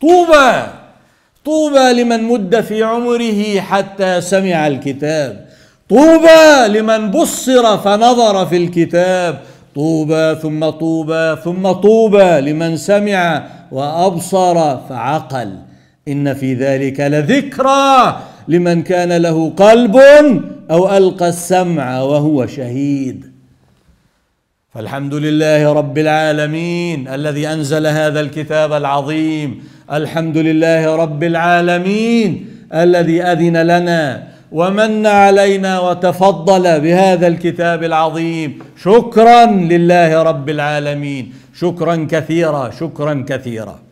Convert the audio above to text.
طوبى طوبى لمن مد في عمره حتى سمع الكتاب طوبى لمن بصر فنظر في الكتاب طوبى ثم طوبى ثم طوبى لمن سمع وابصر فعقل ان في ذلك لذكرى لمن كان له قلب او القى السمع وهو شهيد فالحمد لله رب العالمين الذي انزل هذا الكتاب العظيم الحمد لله رب العالمين الذي أذن لنا ومن علينا وتفضل بهذا الكتاب العظيم شكرا لله رب العالمين شكرا كثيرا شكرا كثيرا